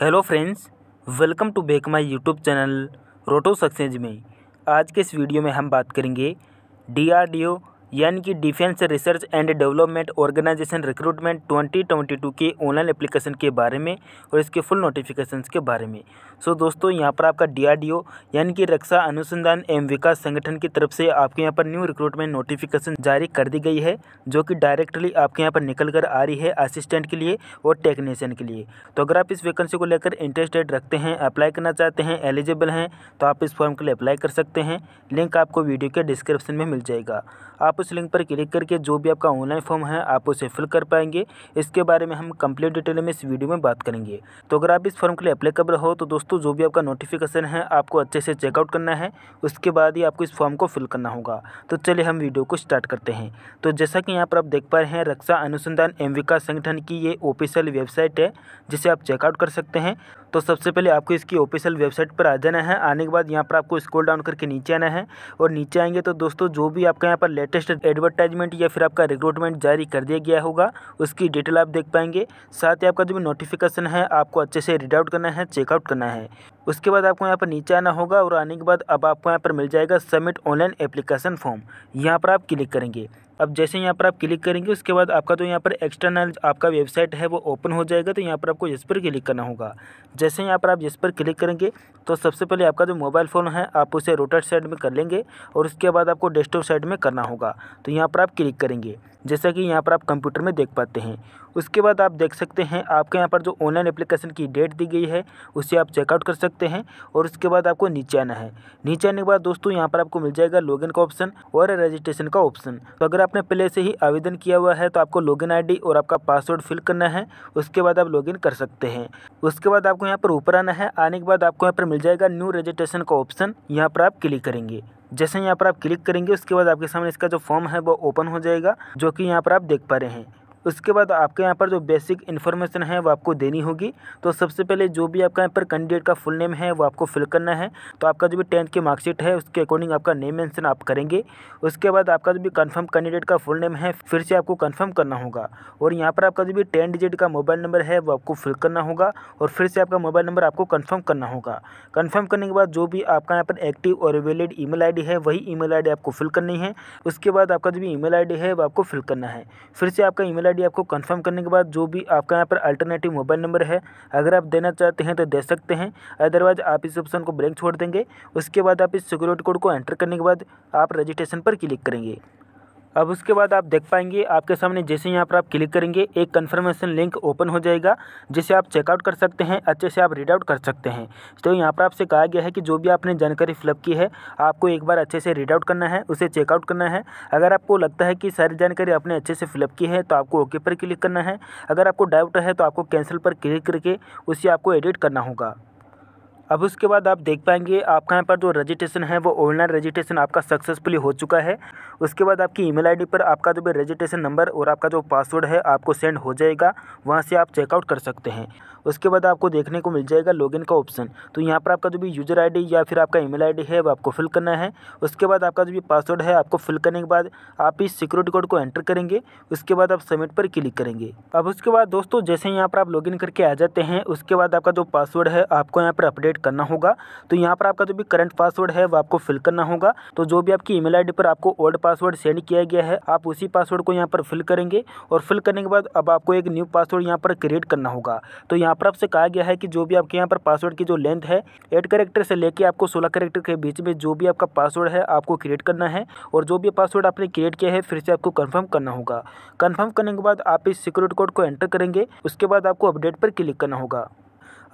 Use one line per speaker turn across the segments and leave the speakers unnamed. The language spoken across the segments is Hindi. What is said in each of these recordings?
hello friends welcome to back my YouTube channel road to success में आज के इस वीडियो में हम बात करेंगे डीआरडीओ यानी कि defence research and development organisation recruitment 2022 के ऑनलाइन एप्लीकेशन के बारे में और इसके फुल नोटिफिकेशन के बारे में सो so, दोस्तों यहाँ पर आपका डी यानी कि रक्षा अनुसंधान एवं विकास संगठन की तरफ से आपके यहाँ पर न्यू रिक्रूटमेंट नोटिफिकेशन जारी कर दी गई है जो कि डायरेक्टली आपके यहाँ पर निकल कर आ रही है असिस्टेंट के लिए और टेक्नीशियन के लिए तो अगर आप इस वैकेंसी को लेकर इंटरेस्टेड रखते हैं अप्लाई करना चाहते हैं एलिजिबल हैं तो आप इस फॉर्म के लिए अप्लाई कर सकते हैं लिंक आपको वीडियो के डिस्क्रिप्शन में मिल जाएगा आप उस लिंक पर क्लिक करके जो भी आपका ऑनलाइन फॉर्म है आप उसे फिल कर पाएंगे इसके बारे में हम कंप्लीट डिटेल में इस वीडियो में बात करेंगे तो अगर आप इस फॉर्म के लिए अप्लाईकेबल हो तो दोस्तों जो भी आपका नोटिफिकेशन है आपको अच्छे से चेकआउट करना है उसके बाद ही आपको इस फॉर्म को फिल करना होगा तो चलिए हम वीडियो को स्टार्ट करते हैं तो जैसा कि यहाँ पर आप देख पा रहे हैं रक्षा अनुसंधान एम विकास संगठन की ये ऑफिशियल वेबसाइट है जिसे आप चेकआउट कर सकते हैं तो सबसे पहले आपको इसकी ऑफिशियल वेबसाइट पर आ जाना है आने के बाद यहाँ पर आपको स्क्रॉल डाउन करके नीचे आना है और नीचे आएंगे तो दोस्तों जो भी आपका यहाँ पर लेटेस्ट एडवर्टाइजमेंट या फिर आपका रिक्रूटमेंट जारी कर दिया गया होगा उसकी डिटेल आप देख पाएंगे साथ ही आपका जो भी नोटिफिकेशन है आपको अच्छे से रीड आउट करना है चेकआउट करना है उसके बाद आपको यहाँ पर नीचे आना होगा और आने के बाद अब आपको यहाँ पर मिल जाएगा सबमिट ऑनलाइन एप्लीकेशन फॉर्म यहाँ पर आप क्लिक करेंगे अब जैसे यहाँ पर आप क्लिक करेंगे उसके बाद आपका जो तो यहाँ पर एक्सटर्नल आपका वेबसाइट है वो ओपन हो जाएगा तो यहाँ पर आपको जिस पर क्लिक करना होगा जैसे यहाँ पर आप जिस पर क्लिक करेंगे तो सबसे पहले आपका जो तो मोबाइल फ़ोन है आप उसे रोटर साइड में कर लेंगे और उसके बाद आपको डेस्कटॉप साइड में करना होगा तो यहाँ पर आप क्लिक करेंगे जैसा कि यहाँ पर आप कंप्यूटर में देख पाते हैं उसके बाद आप देख सकते हैं आपके यहाँ पर जो ऑनलाइन एप्लीकेशन की डेट दी गई है उसे आप चेकआउट कर सकते हैं और उसके बाद आपको नीचे आना है नीचे आने के बाद दोस्तों यहाँ पर आपको मिल जाएगा लॉगिन का ऑप्शन और रजिस्ट्रेशन का ऑप्शन तो अगर आपने पहले से ही आवेदन किया हुआ है तो आपको लॉगिन इन और आपका पासवर्ड फिल करना है उसके बाद आप लॉग कर सकते हैं उसके बाद आपको यहाँ पर ऊपर आना है आने के बाद आपको यहाँ पर मिल जाएगा न्यू रजिस्ट्रेशन का ऑप्शन यहाँ पर आप क्लिक करेंगे जैसे यहाँ पर आप क्लिक करेंगे उसके बाद आपके सामने इसका जो फॉर्म है वो ओपन हो जाएगा जो कि यहाँ पर आप देख पा रहे हैं उसके बाद आपके यहाँ पर जो बेसिक इन्फॉर्मेशन है वो आपको देनी होगी तो सबसे पहले जो भी आपका यहाँ पर कैंडिडेट का फुल नेम है वो आपको फिल करना है तो आपका जो भी टेंथ की मार्कशीट है उसके अकॉर्डिंग आपका नेम मेंशन आप करेंगे उसके बाद आपका जो भी कन्फर्म कैंडिडेट का फुल नेम है फिर से आपको कन्फर्म करना होगा और यहाँ पर आपका जो भी टेन डिजिट का मोबाइल नंबर है वो आपको फिल करना होगा और फिर से आपका मोबाइल नंबर आपको कन्फर्म करना होगा कन्फर्म करने के बाद जो भी आपका यहाँ पर एक्टिव और वैलिड ई मेल है वही ई मेल आपको फिल करनी है उसके बाद आपका जो भी ई मेल है वो आपको फिल करना है फिर से आपका ई मेल आईडी आपको कंफर्म करने के बाद जो भी आपका यहाँ पर अल्टरनेटिव मोबाइल नंबर है अगर आप देना चाहते हैं तो दे सकते हैं अदरवाइज आप इस ऑप्शन को ब्लैंक छोड़ देंगे उसके बाद आप इस सिक्योरिटी कोड को एंटर करने के बाद आप रजिस्ट्रेशन पर क्लिक करेंगे अब उसके बाद आप देख पाएंगे आपके सामने जैसे यहाँ पर आप क्लिक करेंगे एक कन्फर्मेशन लिंक ओपन हो जाएगा जिसे आप चेकआउट कर सकते हैं अच्छे से आप रीड आउट कर सकते हैं तो यहाँ पर आपसे कहा गया है कि जो भी आपने जानकारी फिलअप की है आपको एक बार अच्छे से रीड आउट करना है उसे चेकआउट करना है अगर आपको लगता है कि सारी जानकारी आपने अच्छे से फिलअप की है तो आपको ओके पर क्लिक करना है अगर आपको डाउट है तो आपको कैंसिल पर क्लिक करके उसे आपको एडिट करना होगा अब उसके बाद आप देख पाएंगे आपका यहाँ पर जो रजिस्ट्रेशन है वो ऑनलाइन रजिस्ट्रेशन आपका सक्सेसफुली हो चुका है उसके बाद आपकी ईमेल आईडी पर आपका जो भी रजिस्ट्रेशन नंबर और आपका जो पासवर्ड है आपको सेंड हो जाएगा वहाँ से आप चेकआउट कर सकते हैं उसके बाद आपको देखने को मिल जाएगा लॉगिन का ऑप्शन तो यहाँ पर आपका जो भी यूज़र आईडी या फिर आपका ईमेल आईडी है वो आपको फिल करना है उसके बाद आपका जो भी पासवर्ड है आपको फिल करने के बाद आप इस सिक्योरिटी कोड को एंटर करेंगे उसके बाद आप सबमिट पर क्लिक करेंगे अब उसके बाद दोस्तों जैसे यहाँ पर आप लॉग करके आ जाते हैं उसके बाद आपका जो पासवर्ड है आपको यहाँ पर अपडेट करना होगा तो यहाँ पर आपका जो भी करंट पासवर्ड है वो आपको फिल करना होगा तो जो भी आपकी ईमेल आईडी पर आपको ओल्ड पासवर्ड सेंड किया गया है आप उसी पासवर्ड को यहाँ पर फिल करेंगे और फिल करने के बाद अब आपको एक न्यू पासवर्ड यहाँ पर क्रिएट करना होगा तो यहाँ पर आपसे कहा गया है कि जो भी आपके यहाँ पर पासवर्ड की जो लेंथ है एट करेक्टर से लेके आपको सोलह करेक्टर के बीच में जो भी आपका पासवर्ड है आपको क्रिएट करना है और जो भी पासवर्ड आपने क्रिएट किया है फिर से आपको कन्फर्म करना होगा कन्फर्म करने के बाद आप इस सिक्योरिटी कोड को एंटर करेंगे उसके बाद आपको अपडेट पर क्लिक करना होगा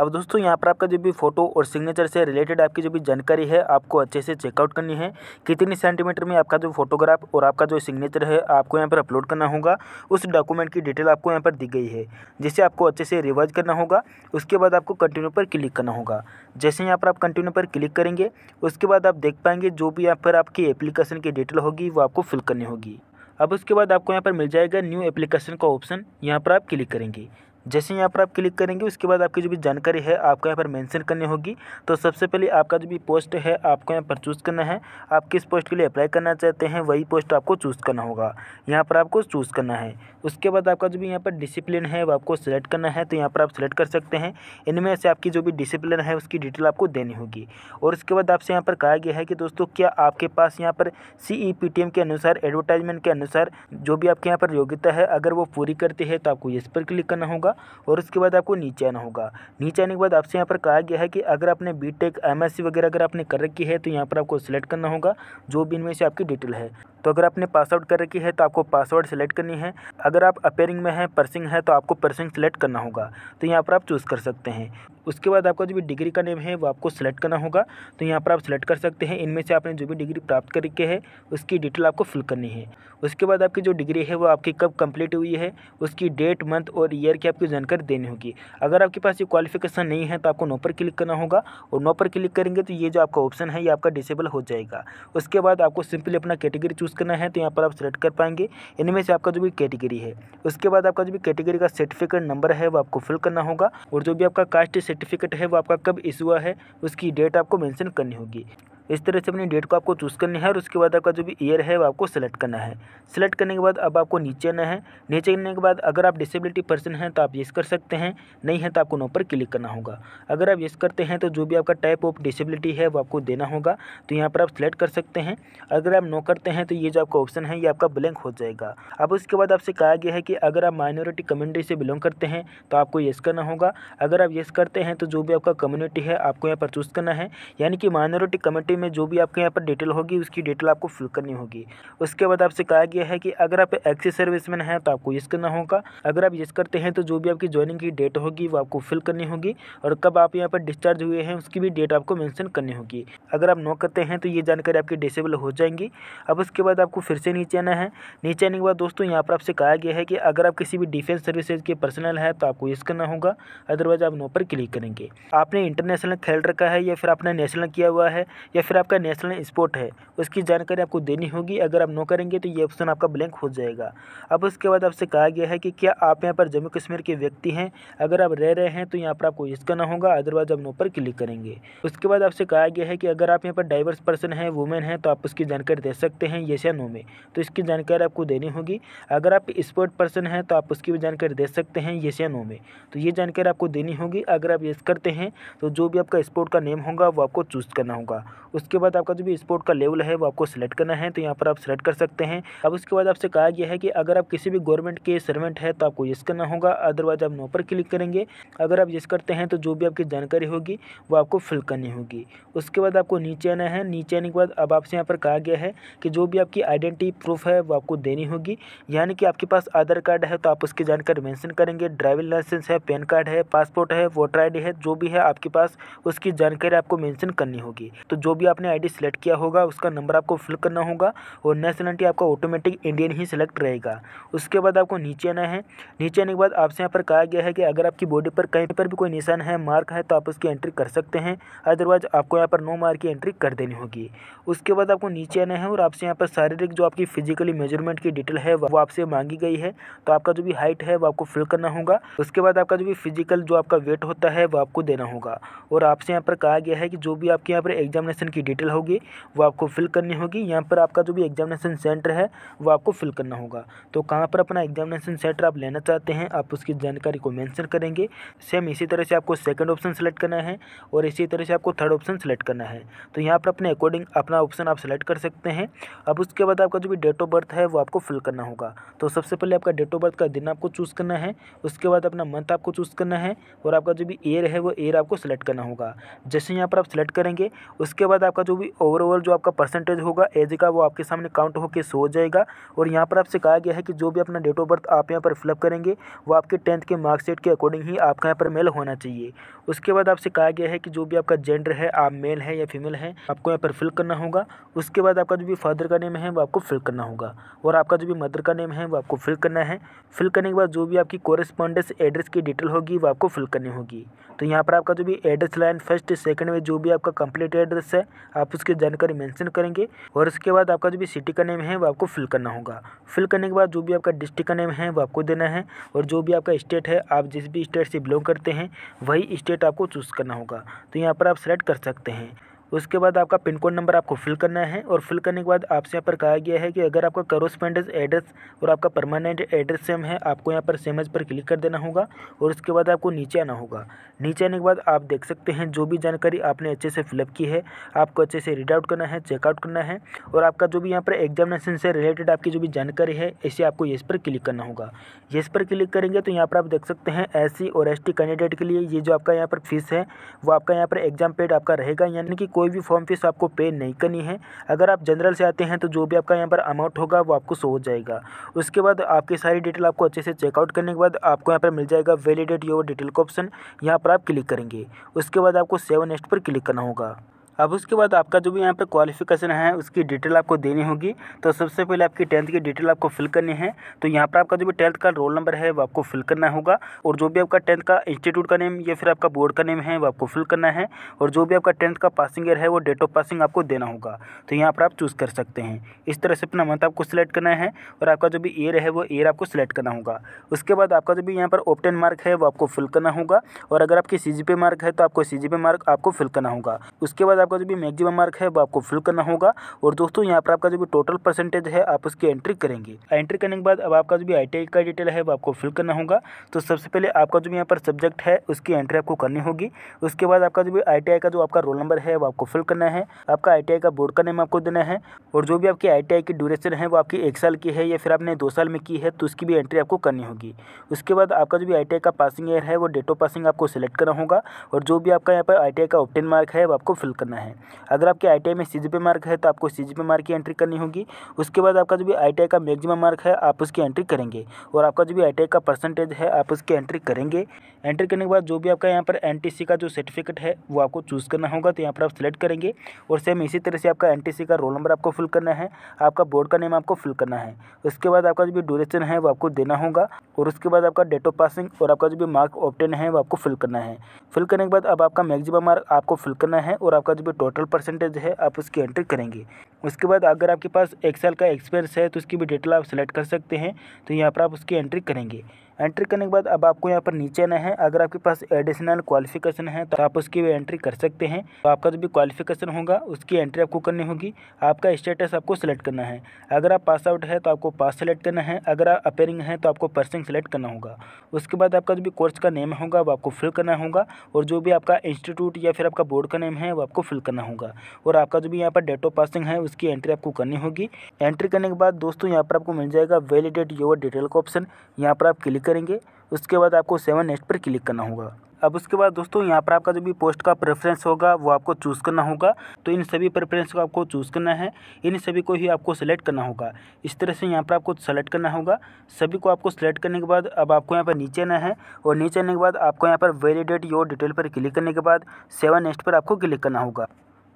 अब दोस्तों यहाँ पर आपका जो भी फोटो और सिग्नेचर से रिलेटेड आपकी जो भी जानकारी है आपको अच्छे से चेकआउट करनी है कितनी सेंटीमीटर में आपका जो फोटोग्राफ और आपका जो सिग्नेचर है आपको यहाँ पर अपलोड करना होगा उस डॉक्यूमेंट की डिटेल आपको यहाँ पर दी गई है जिसे आपको अच्छे से रिवाइज करना होगा उसके बाद आपको कंटिन्यू पर क्लिक करना होगा जैसे यहाँ पर आप कंटिन्यू पर क्लिक करेंगे उसके बाद आप देख पाएंगे जो भी यहाँ पर आपकी एप्लीकेशन की डिटेल होगी वो आपको फिल करनी होगी अब उसके बाद आपको यहाँ पर मिल जाएगा न्यू एप्लीकेशन का ऑप्शन यहाँ पर आप क्लिक करेंगे जैसे यहाँ पर आप क्लिक करेंगे उसके बाद आपकी जो भी जानकारी है आपको यहाँ पर मेंशन करनी होगी तो सबसे पहले आपका जो भी पोस्ट है आपको यहाँ पर चूज़ करना है आप किस पोस्ट के लिए अप्लाई करना चाहते हैं वही पोस्ट आपको चूज़ करना होगा यहाँ पर आपको चूज़ करना है उसके बाद आपका जो भी यहाँ पर डिसिप्लिन है वो आपको सेलेक्ट करना है तो यहाँ पर आप सेलेक्ट कर सकते हैं इनमें से आपकी जो भी डिसिप्लिन है उसकी डिटेल आपको देनी होगी और उसके बाद आपसे यहाँ पर कहा गया है कि दोस्तों क्या आपके पास यहाँ पर सी e के अनुसार एडवर्टाइजमेंट के अनुसार जो भी आपके यहाँ पर योग्यता है अगर वो पूरी करती है तो आपको इस पर क्लिक करना होगा होगा और उसके बाद आपको नीचे आना होगा नीचे आने के बाद आपसे यहाँ पर कहा गया है कि अगर आपने बी टेक वगैरह अगर आपने कर रखी है तो यहाँ पर आपको सिलेक्ट करना होगा जो भी इनमें से आपकी डिटेल है तो अगर आपने पासआउट कर रखी है तो आपको पासवर्ड सेलेक्ट करनी है अगर आप अपेयरिंग में हैं पर्सिंग है तो आपको पर्सिंग सेलेक्ट करना होगा तो यहाँ पर आप चूज़ कर सकते हैं उसके बाद आपका जो भी डिग्री का नेम है वो आपको सेलेक्ट करना होगा तो यहाँ पर आप सेलेक्ट कर सकते हैं इनमें से आपने जो भी डिग्री प्राप्त करके है उसकी डिटेल आपको फिल करनी है उसके बाद आपकी जो डिग्री है वो आपकी कब कंप्लीट हुई है उसकी डेट मंथ और ईयर की आपकी जानकारी देनी होगी अगर आपके पास ये क्वालिफिकेशन नहीं है तो आपको नो पर क्लिक करना होगा और नो पर क्लिक करेंगे तो ये जो आपका ऑप्शन है ये आपका डिसेबल हो जाएगा उसके बाद आपको सिंपली अपना कैटेगरी चूज़ करना है तो यहाँ पर आप सेलेक्ट कर पाएंगे इनमें से आपका जो भी कैटेगरी है उसके बाद आपका जो भी कैटेगरी का सर्टिफिकेट नंबर है वो आपको फिल करना होगा और जो भी आपका कास्ट सर्टिफिकेट है वो आपका कब इशू हुआ है उसकी डेट आपको मेंशन करनी होगी इस तरह से अपनी डेट को आपको चूज़ करनी है और उसके बाद आपका जो भी ईयर है वो आपको सेलेक्ट करना है सेलेक्ट करने के बाद अब आपको नीचे आना है नीचे आने के बाद अगर आप डिसेबिलिटी पर्सन हैं तो आप येस कर सकते हैं नहीं है तो आपको नो पर क्लिक करना होगा अगर आप येस करते हैं तो जो भी आपका टाइप ऑफ डिसेबिलिटी है वो आपको देना होगा तो यहाँ पर आप सेलेक्ट कर सकते हैं अगर आप नो करते हैं तो ये जो आपका ऑप्शन है ये आपका ब्लैंक हो जाएगा अब उसके बाद आपसे कहा गया है कि अगर आप माइनॉरिटी कम्युनिटी से बिलोंग करते हैं तो आपको येस करना होगा अगर आप येस करते हैं तो जो भी आपका कम्युनिटी है आपको यहाँ पर चूज़ करना है यानी कि माइनॉरिटी कम्युनिटी खाते में जो भी आपके यहाँ पर डिटेल होगी उसकी डिटेल आपको फिल करनी होगी उसके बाद आपसे कहा गया है कि अगर आप एक्सिस सर्विसमैन हैं तो आपको यस करना होगा अगर आप यस करते हैं तो जो भी आपकी ज्वाइनिंग की डेट होगी वो आपको फिल करनी होगी और कब आप यहाँ पर डिस्चार्ज हुए हैं उसकी भी डेट आपको मैंशन करनी होगी अगर आप नो करते हैं तो ये जानकारी आपकी डिसेबल हो जाएंगी अब उसके बाद आपको फिर से नीचे आना है नीचे आने के बाद दोस्तों यहाँ पर आपसे कहा गया है कि अगर आप किसी भी डिफेंस सर्विसेज के पर्सनल हैं तो आपको यस करना होगा अदरवाइज आप नो पर क्लिक करेंगे आपने इंटरनेशनल खेल रखा है या फिर आपने नेशनल किया हुआ है या या फिर आपका नेशनल स्पोर्ट है उसकी जानकारी आपको देनी होगी अगर आप नो करेंगे तो ये ऑप्शन आपका ब्लैंक हो जाएगा अब उसके बाद आपसे कहा गया है कि क्या आप यहाँ पर जम्मू कश्मीर के व्यक्ति हैं अगर आप रह रहे हैं तो यहाँ पर आपको यूज़ करना होगा अदरवाइज आप नो पर क्लिक करेंगे उसके बाद आपसे कहा गया है कि अगर आप यहाँ पर डाइवर्स पर्सन है वुमेन है तो आप उसकी जानकारी दे सकते हैं येस या नो में तो इसकी जानकारी आपको देनी होगी अगर आप स्पोर्ट पर्सन हैं तो आप उसकी भी जानकारी दे सकते हैं ये या नो में तो ये जानकारी आपको देनी होगी अगर आप ये करते हैं तो जो भी आपका स्पोर्ट का नेम होगा वो आपको चूज़ करना होगा उसके बाद आपका जो भी स्पोर्ट का लेवल है वो आपको सेलेक्ट करना है तो यहाँ पर आप सेलेक्ट कर सकते हैं अब उसके बाद आपसे कहा गया है कि अगर आप किसी भी गवर्नमेंट के सर्वेंट है तो आपको यस करना होगा अदरवाइज आप नो पर क्लिक करेंगे अगर आप यस करते हैं तो जो भी आपकी जानकारी होगी वो आपको फिल करनी होगी उसके बाद आपको नीचे आना है नीचे आने के बाद अब आपसे यहाँ पर कहा गया है कि जो भी आपकी आइडेंटिटी प्रूफ है वो आपको देनी होगी यानी कि आपके पास आधार कार्ड है तो आप उसकी जानकारी मैंसन करेंगे ड्राइविंग लाइसेंस है पैन कार्ड है पासपोर्ट है वोटर आई है जो भी है आपके पास उसकी जानकारी आपको मैंसन करनी होगी तो जो भी भी आपने आईडी सेलेक्ट किया होगा उसका नंबर आपको फिल करना होगा और नेशनलिटी आपका ऑटोमेटिक इंडियन ही सिलेक्ट रहेगा उसके बाद आपको नीचे आना है नीचे आने के बाद आपसे यहाँ पर कहा गया है कि अगर आपकी बॉडी पर कहीं पर भी कोई निशान है मार्क है तो आप उसकी एंट्री कर सकते हैं अदरवाइज आपको यहाँ पर नो मार्क की एंट्री कर देनी होगी उसके बाद आपको नीचे आना है और आपसे यहाँ पर शारीरिक जो आपकी फिजिकली मेजरमेंट की डिटेल है वो आपसे मांगी गई है तो आपका जो भी हाइट है वो आपको फिल करना होगा उसके बाद आपका जो भी फिजिकल जो आपका वेट होता है वो आपको देना होगा और आपसे यहाँ पर कहा गया है कि जो भी आपके यहाँ पर एग्जामिनेशन की डिटेल होगी वो आपको फिल करनी होगी यहाँ पर आपका जो भी एग्जामिनेशन सेंटर है वो आपको फिल करना होगा तो कहाँ पर अपना एग्जामिनेशन सेंटर आप लेना चाहते हैं आप उसकी जानकारी को मैंसन करेंगे सेम इसी तरह से आपको सेकेंड ऑप्शन सेलेक्ट करना है और इसी तरह से आपको थर्ड ऑप्शन सेलेक्ट करना है तो यहाँ पर अपने अकॉर्डिंग अपना ऑप्शन आप सेलेक्ट कर सकते हैं अब उसके बाद आपका जो भी डेट ऑफ बर्थ है वो आपको फिल करना होगा तो सबसे पहले आपका डेट ऑफ बर्थ का दिन आपको चूज़ करना है उसके बाद अपना मंथ आपको चूज़ करना है और आपका जो भी एयर है वो एयर आपको सेलेक्ट करना होगा जैसे यहाँ पर आप सेलेक्ट करेंगे उसके बाद बाद आपका जो भी ओवरऑल जो आपका परसेंटेज होगा एज का वो आपके सामने काउंट होकर सो जाएगा और यहाँ पर आपसे कहा गया है कि जो भी अपना डेट ऑफ बर्थ आप यहाँ पर फिलअप करेंगे वो आपके टेंथ के मार्कशीट के अकॉर्डिंग ही आपका यहाँ पर मेल होना चाहिए उसके बाद आपसे कहा गया है कि जो भी आपका जेंडर है आप मेल है या फीमेल है आपको यहाँ पर फिल करना होगा उसके बाद आपका जो भी फादर का नेम है वो आपको फिल करना होगा और आपका जो भी मदर का नेम है वो आपको फिल करना है फिल करने के बाद जो भी आपकी कॉरेस्पॉन्डेंस एड्रेस की डिटेल होगी वो आपको फिल करनी होगी तो यहाँ पर आपका जो भी एड्रेस लाइन फर्स्ट सेकंड में जो भी आपका कंप्लीट एड्रेस है आप उसकी जानकारी मेंशन करेंगे और उसके बाद आपका जो भी सिटी का नेम है वो आपको फिल करना होगा फिल करने के बाद जो भी आपका डिस्ट्रिक्ट का नेम है वो आपको देना है और जो भी आपका स्टेट है आप जिस भी स्टेट से बिलोंग करते हैं वही स्टेट आपको चूज़ करना होगा तो यहाँ पर आप सेलेक्ट कर सकते हैं उसके बाद आपका पिन कोड नंबर आपको फिल करना है और फिल करने के बाद आपसे यहाँ पर कहा गया है कि अगर आपका करोस्पेंडेंस एड्रेस और आपका परमानेंट एड्रेस सेम है आपको यहाँ पर सेम पर क्लिक कर देना होगा और उसके बाद आपको नीचे आना होगा नीचे आने के बाद आप देख सकते हैं जो भी जानकारी आपने अच्छे से फिलअप की है आपको अच्छे से रीड आउट करना है चेकआउट करना है और आपका जो भी यहाँ पर एग्जामिनेशन से रिलेटेड आपकी जो भी जानकारी है इसे आपको इस पर क्लिक करना होगा इस पर क्लिक करेंगे तो यहाँ पर आप देख सकते हैं एस और एस कैंडिडेट के लिए ये जो आपका यहाँ पर फीस है वो आपका यहाँ पर एग्जाम पेड आपका रहेगा यानी कि कोई भी फॉर्म फीस आपको पे नहीं करनी है अगर आप जनरल से आते हैं तो जो भी आपका यहाँ पर अमाउंट होगा वो आपको सो हो जाएगा उसके बाद आपकी सारी डिटेल आपको अच्छे से चेकआउट करने के बाद आपको यहाँ पर मिल जाएगा वैलिडेट योर डिटेल का ऑप्शन यहाँ पर पर आप क्लिक करेंगे उसके बाद आपको सेवन नेक्स्ट पर क्लिक करना होगा अब उसके बाद आपका जो भी यहाँ पे क्वालिफिकेशन है उसकी डिटेल आपको देनी होगी तो सबसे पहले आपकी टेंथ की डिटेल आपको फिल करनी है तो यहाँ पर आपका जो भी टेंथ का रोल नंबर है वो आपको फिल करना होगा और जो भी आपका टेंथ का इंस्टीट्यूट का नेम या फिर आपका बोर्ड का नेम है वो आपको फिल करना है और जो भी आपका टेंथ का पासिंग ईयर है वो डेट ऑफ पासिंग आपको देना होगा तो यहाँ पर आप चूज़ कर सकते हैं इस तरह से अपना मंथ आपको सिलेक्ट करना है और आपका जो भी ईयर है वो ईयर आपको सिलेक्ट करना होगा उसके बाद आपका जो भी यहाँ पर ओपटेन मार्क है वो आपको फिल करना होगा और अगर आपकी सी मार्क है तो आपको सी मार्क आपको फिल करना होगा उसके बाद आपका जो भी मैक्सिमम मार्क है वो आपको फिल करना होगा और दोस्तों यहाँ पर आपका जो भी टोटल परसेंटेज है आप उसकी एंट्री करेंगे एंट्री करने के बाद अब आपका जो भी आई का डिटेल है वो आपको फिल करना होगा तो सबसे पहले आपका जो भी यहाँ पर सब्जेक्ट है उसकी एंट्री आपको करनी होगी उसके बाद आपका जो भी आई का जो आपका रोल नंबर है वो आपको फिल करना है आपका आई का बोर्ड का नेम आपको देना है और जो भी आपकी आई की ड्यूरेशन है वो आपकी एक साल की है या फिर आपने दो साल में की है तो उसकी भी एंट्री आपको करनी होगी उसके बाद आपका जो भी आई का पासिंग ईयर है वो डेट ऑफ पासिंग आपको सिलेक्ट करना होगा और जो भी आपका यहाँ पर आई का ऑप्टेन मार्क है वो आपको फिल करना करना है अगर आपके आई में सी मार्क है तो आपको सी मार्क की एंट्री करनी होगी उसके बाद आपका जो भी आई का मैक्सिमम मार्क है आप उसकी एंट्री करेंगे और आपका जो भी आई का परसेंटेज है आप उसकी एंट्री करेंगे एंट्री करने के बाद जो भी आपका यहाँ पर एन का जो सर्टिफिकेट है वो आपको चूज़ करना होगा तो यहाँ पर आप सिलेक्ट करेंगे और सेम इसी तरह से आपका एन का रोल नंबर आपको फिल करना है आपका बोर्ड का नेम आपको फिल करना है उसके बाद आपका जो भी ड्यूरेशन है वो आपको देना होगा और उसके बाद आपका डेट ऑफ पासिंग और आपका जो भी मार्क ऑप्टेन है वो आपको फिल करना है फिल करने के बाद अब आपका मैक्सिमम मार्क आपको फिल करना है और आपका जो टोटल परसेंटेज है आप उसकी एंट्री करेंगे उसके बाद अगर आपके पास एक साल का एक्सपीरियंस है तो उसकी भी डिटेल आप सेलेक्ट कर सकते हैं तो यहाँ पर आप उसकी एंट्री करेंगे एंट्री करने के बाद अब आपको यहाँ पर नीचे आना है अगर आपके पास एडिशनल क्वालिफिकेशन है तो आप उसकी भी एंट्री कर सकते हैं तो आपका जो भी क्वालिफिकेशन होगा उसकी एंट्री आपको करनी होगी आपका स्टेटस आपको सेलेक्ट करना है अगर आप पास आउट है तो आपको पास सेलेक्ट करना है अगर आप अपेयरिंग है तो आपको पर्सिंग सेलेक्ट करना होगा उसके बाद आपका जो भी कोर्स का नेम होगा वो आपको फिल करना होगा और जो भी आपका इंस्टीट्यूट या फिर आपका बोर्ड का नेम है वो आपको फिल करना होगा और आपका जो भी यहाँ पर डेट ऑफ पासिंग है उसकी एंट्री आपको करनी होगी एंट्री करने के बाद दोस्तों यहाँ पर आपको मिल जाएगा वेलीडेट योर डिटेल का ऑप्शन यहाँ पर आप क्लिक करेंगे उसके बाद आपको सेवन नेक्स्ट पर क्लिक करना होगा अब उसके बाद दोस्तों यहाँ पर आपका जो भी पोस्ट का प्रेफरेंस होगा वो आपको चूज़ करना होगा तो इन सभी प्रेफरेंस को आपको चूज़ करना है इन सभी को ही आपको सेलेक्ट करना होगा इस तरह से यहाँ पर आपको सेलेक्ट करना होगा सभी को आपको सेलेक्ट करने के बाद अब आपको यहाँ पर नीचे आना है और नीचे आने के बाद आपको यहाँ पर वेरीडेट योर डिटेल पर क्लिक करने के बाद सेवन नेक्स्ट पर आपको क्लिक करना होगा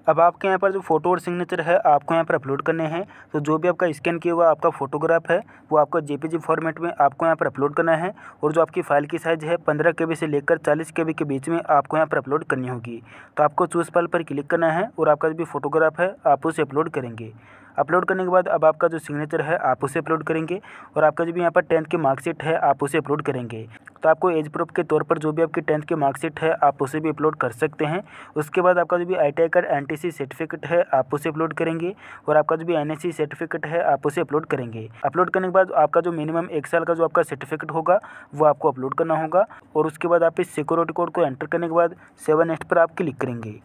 अब आपके यहाँ पर जो फ़ोटो और सिग्नेचर है आपको यहाँ पर अपलोड करने हैं तो जो भी आपका स्कैन किया हुआ आपका फोटोग्राफ है वो आपका जेपीजी फॉर्मेट में आपको यहाँ पर अपलोड करना है और जो आपकी फ़ाइल की साइज़ है पंद्रह के से लेकर चालीस के के बीच में आपको यहाँ पर अपलोड करनी होगी तो आपको चूज़ पल पर क्लिक करना है और आपका जो भी फोटोग्राफ है आप उसे अपलोड करेंगे अपलोड करने के बाद अब आपका जो सिग्नेचर है आप उसे अपलोड करेंगे और आपका जो भी यहाँ पर टेंथ की मार्कशीट है आप उसे अपलोड करेंगे तो आपको एज प्रूफ के तौर पर जो भी आपकी टेंथ की मार्कशीट है आप उसे भी अपलोड कर सकते हैं उसके बाद आपका जो भी आई टी का एन सर्टिफिकेट है आप उसे अपलोड करेंगे और आपका जो भी एन सर्टिफिकेट है आप उसे अपलोड करेंगे अपलोड करने के बाद आपका जो मिनिमम एक साल का जो आपका सर्टिफिकेट होगा वो आपको अपलोड करना होगा और उसके बाद आप इस सिक्योरिटी कोड को एंटर करने के बाद सेवन एस्ट पर आप क्लिक करेंगे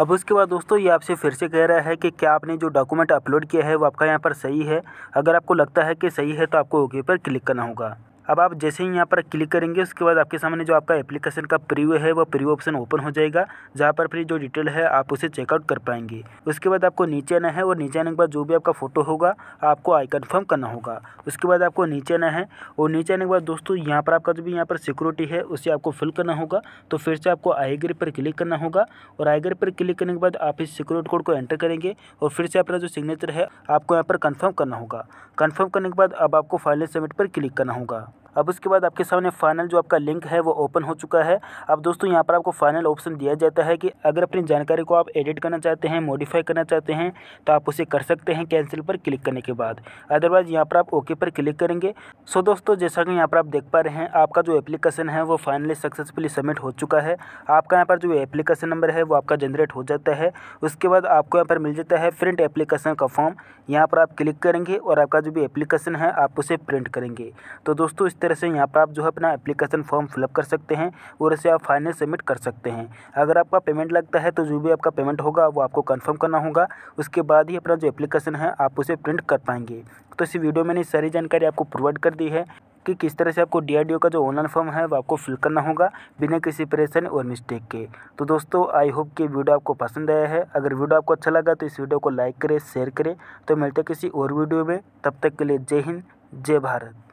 अब उसके बाद दोस्तों ये आपसे फिर से कह रहा है कि क्या आपने जो डॉक्यूमेंट अपलोड किया है वो आपका यहाँ पर सही है अगर आपको लगता है कि सही है तो आपको ओके पर क्लिक करना होगा अब आप जैसे ही यहाँ पर क्लिक करेंगे उसके बाद आपके सामने जो आपका एप्लीकेशन का प्रीव्यू है वो प्रीव्यू ऑप्शन ओपन हो जाएगा जहाँ पर फिर जो डिटेल है आप उसे चेकआउट कर पाएंगे उसके बाद आपको नीचे आना है और नीचे आने के बाद जो भी आपका फ़ोटो होगा आपको आई कन्फर्म करना होगा उसके बाद आपको नीचे आना है और नीचे आने के बाद दोस्तों यहाँ पर आपका जो भी यहाँ पर सिक्योरिटी है उसे आपको फिल करना होगा तो फिर से आपको आईग्री पर क्लिक करना होगा और आईग्री पर क्लिक करने के बाद आप इस सिक्योरिटी कोड को एंटर करेंगे और फिर से अपना जो सिग्नेचर है आपको यहाँ पर कन्फर्म करना होगा कन्फर्म करने के बाद अब आपको फाइनल सबमिट पर क्लिक करना होगा अब उसके बाद आपके सामने फाइनल जो आपका लिंक है वो ओपन हो चुका है अब दोस्तों यहाँ पर आपको फाइनल ऑप्शन दिया जाता है कि अगर अपनी जानकारी को आप एडिट करना चाहते हैं मॉडिफाई करना चाहते हैं तो आप उसे कर सकते हैं कैंसिल पर क्लिक करने के बाद अदरवाइज़ यहाँ पर आप ओके पर क्लिक करेंगे सो दोस्तों जैसा कि यहाँ पर आप देख पा रहे हैं आपका जो एप्लीकेशन है वो फाइनली सक्सेसफुली सबमिट हो चुका है आपका यहाँ पर जो एप्लीकेशन नंबर है वो आपका जनरेट हो जाता है उसके बाद आपको यहाँ पर मिल जाता है प्रिंट एप्लीकेशन का फॉर्म यहाँ पर आप क्लिक करेंगे और आपका जो भी एप्लीकेशन है आप उसे प्रिंट करेंगे तो दोस्तों इस तरह से यहाँ पर आप जो है अपना एप्लीकेशन फॉर्म फिलअप कर सकते हैं और इसे आप फाइनल सबमिट कर सकते हैं अगर आपका पेमेंट लगता है तो जो भी आपका पेमेंट होगा वो आपको कन्फर्म करना होगा उसके बाद ही अपना जो एप्लीकेशन है आप उसे प्रिंट कर पाएंगे तो इस वीडियो मैंने सारी जानकारी आपको प्रोवाइड कर दी है कि किस तरह से आपको डी का जो ऑनलाइन फॉर्म है वो आपको फिल करना होगा बिना किसी परेशानी और मिस्टेक के तो दोस्तों आई होप कि वीडियो आपको पसंद आया है अगर वीडियो आपको अच्छा लगा तो इस वीडियो को लाइक करें शेयर करें तो मिलते किसी और वीडियो में तब तक के लिए जय हिंद जय भारत